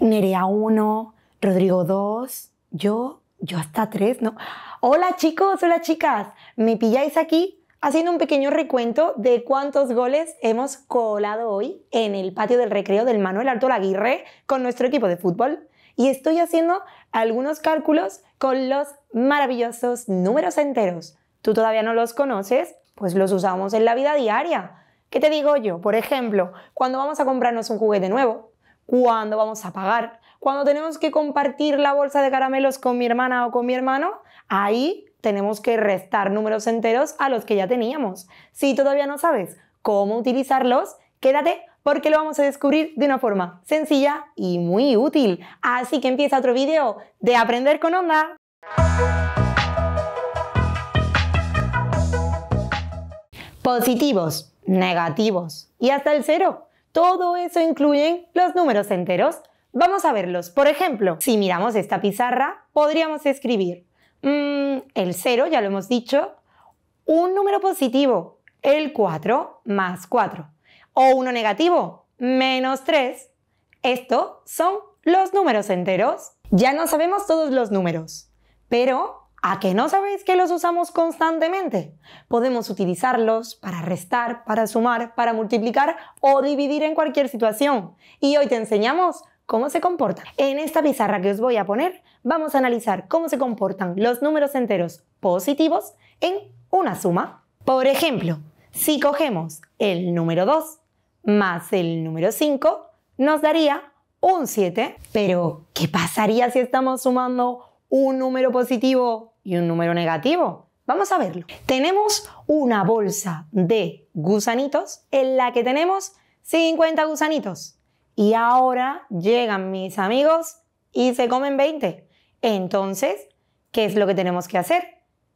Nerea 1, Rodrigo 2, yo, yo hasta 3, ¿no? Hola chicos, hola chicas, me pilláis aquí haciendo un pequeño recuento de cuántos goles hemos colado hoy en el patio del recreo del Manuel Alto Aguirre con nuestro equipo de fútbol. Y estoy haciendo algunos cálculos con los maravillosos números enteros. ¿Tú todavía no los conoces? Pues los usamos en la vida diaria. ¿Qué te digo yo? Por ejemplo, cuando vamos a comprarnos un juguete nuevo, cuándo vamos a pagar, cuando tenemos que compartir la bolsa de caramelos con mi hermana o con mi hermano, ahí tenemos que restar números enteros a los que ya teníamos. Si todavía no sabes cómo utilizarlos, quédate porque lo vamos a descubrir de una forma sencilla y muy útil. Así que empieza otro video de Aprender con Onda. Positivos, negativos y hasta el cero. Todo eso incluyen los números enteros. Vamos a verlos. Por ejemplo, si miramos esta pizarra, podríamos escribir mm, el 0, ya lo hemos dicho, un número positivo, el 4 más 4, o uno negativo, menos 3. Estos son los números enteros. Ya no sabemos todos los números, pero ¿A que no sabéis que los usamos constantemente? Podemos utilizarlos para restar, para sumar, para multiplicar o dividir en cualquier situación. Y hoy te enseñamos cómo se comportan. En esta pizarra que os voy a poner, vamos a analizar cómo se comportan los números enteros positivos en una suma. Por ejemplo, si cogemos el número 2 más el número 5, nos daría un 7. Pero, ¿qué pasaría si estamos sumando un número positivo y un número negativo. Vamos a verlo. Tenemos una bolsa de gusanitos en la que tenemos 50 gusanitos. Y ahora llegan mis amigos y se comen 20. Entonces, ¿qué es lo que tenemos que hacer?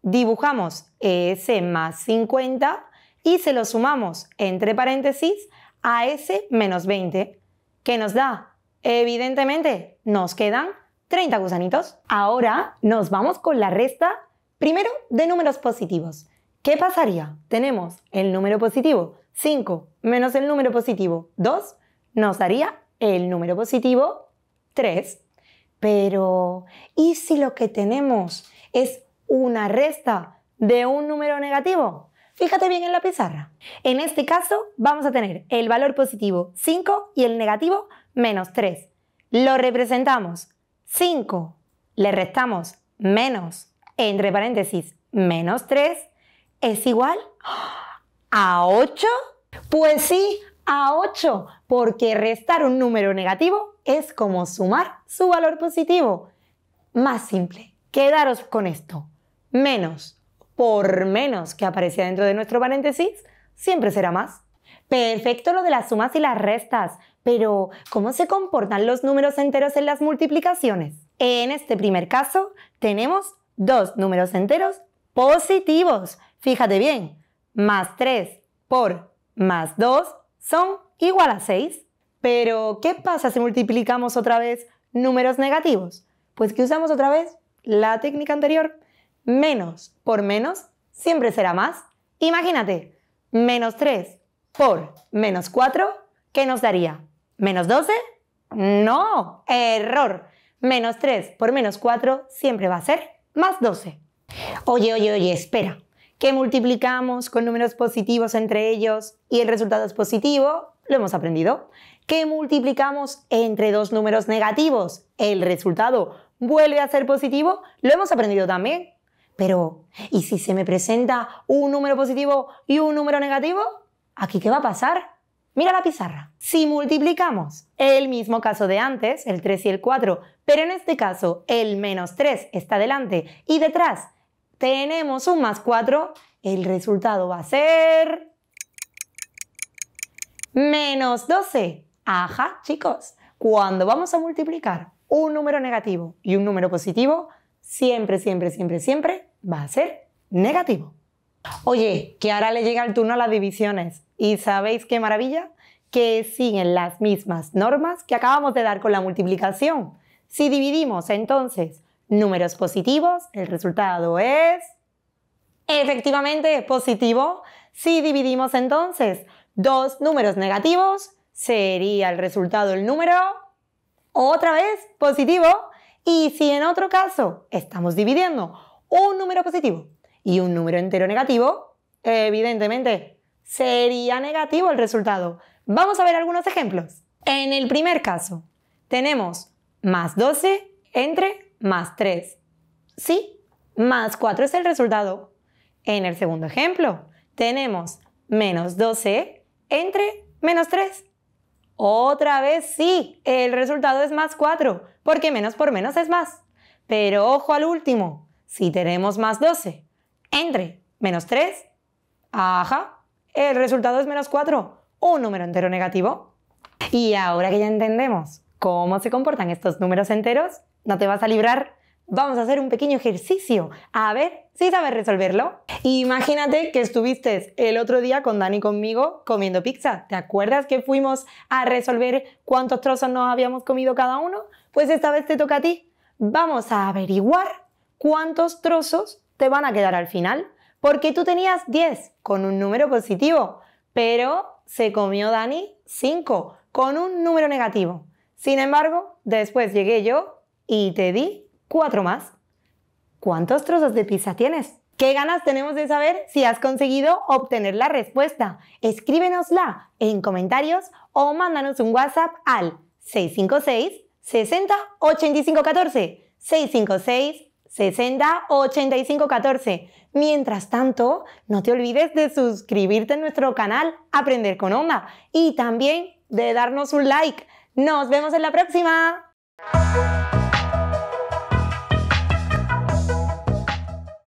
Dibujamos S más 50 y se lo sumamos entre paréntesis a ese menos 20. ¿Qué nos da? Evidentemente, nos quedan 30 gusanitos. Ahora nos vamos con la resta, primero de números positivos. ¿Qué pasaría? Tenemos el número positivo 5 menos el número positivo 2 nos daría el número positivo 3. Pero, ¿y si lo que tenemos es una resta de un número negativo? Fíjate bien en la pizarra. En este caso vamos a tener el valor positivo 5 y el negativo menos 3. Lo representamos 5. Le restamos menos, entre paréntesis, menos 3 es igual a 8. Pues sí, a 8, porque restar un número negativo es como sumar su valor positivo. Más simple, quedaros con esto. Menos por menos que aparecía dentro de nuestro paréntesis siempre será más. Perfecto lo de las sumas y las restas, pero ¿cómo se comportan los números enteros en las multiplicaciones? En este primer caso tenemos dos números enteros positivos. Fíjate bien, más 3 por más 2 son igual a 6. Pero, ¿qué pasa si multiplicamos otra vez números negativos? Pues que usamos otra vez la técnica anterior. Menos por menos siempre será más. Imagínate, menos 3 por menos 4, ¿qué nos daría? ¿Menos 12? No, error. Menos 3 por menos 4 siempre va a ser más 12. Oye, oye, oye, espera. ¿Qué multiplicamos con números positivos entre ellos y el resultado es positivo, lo hemos aprendido. ¿Qué multiplicamos entre dos números negativos, el resultado vuelve a ser positivo, lo hemos aprendido también. Pero, ¿y si se me presenta un número positivo y un número negativo? ¿Aquí qué va a pasar? Mira la pizarra. Si multiplicamos el mismo caso de antes, el 3 y el 4, pero en este caso el menos 3 está delante y detrás tenemos un más 4, el resultado va a ser menos 12. Ajá, chicos, cuando vamos a multiplicar un número negativo y un número positivo, siempre, siempre, siempre, siempre va a ser negativo. Oye, que ahora le llega el turno a las divisiones. Y sabéis qué maravilla, que siguen las mismas normas que acabamos de dar con la multiplicación. Si dividimos entonces números positivos, el resultado es... Efectivamente, positivo. Si dividimos entonces dos números negativos, sería el resultado el número otra vez positivo. Y si en otro caso estamos dividiendo un número positivo y un número entero negativo, evidentemente sería negativo el resultado. Vamos a ver algunos ejemplos. En el primer caso, tenemos más 12 entre más 3. ¿Sí? Más 4 es el resultado. En el segundo ejemplo, tenemos menos 12 entre menos 3. Otra vez sí, el resultado es más 4, porque menos por menos es más. Pero ojo al último, si tenemos más 12 entre menos 3, ajá, el resultado es menos 4, un número entero negativo. Y ahora que ya entendemos cómo se comportan estos números enteros, no te vas a librar. Vamos a hacer un pequeño ejercicio a ver si sabes resolverlo. Imagínate que estuviste el otro día con Dani conmigo comiendo pizza. ¿Te acuerdas que fuimos a resolver cuántos trozos nos habíamos comido cada uno? Pues esta vez te toca a ti. Vamos a averiguar cuántos trozos te van a quedar al final. Porque tú tenías 10 con un número positivo, pero se comió Dani 5 con un número negativo. Sin embargo, después llegué yo y te di 4 más. ¿Cuántos trozos de pizza tienes? ¿Qué ganas tenemos de saber si has conseguido obtener la respuesta? Escríbenosla en comentarios o mándanos un WhatsApp al 656 60 85 14 656 60 85 14. Mientras tanto, no te olvides de suscribirte a nuestro canal Aprender con Onda y también de darnos un like. Nos vemos en la próxima.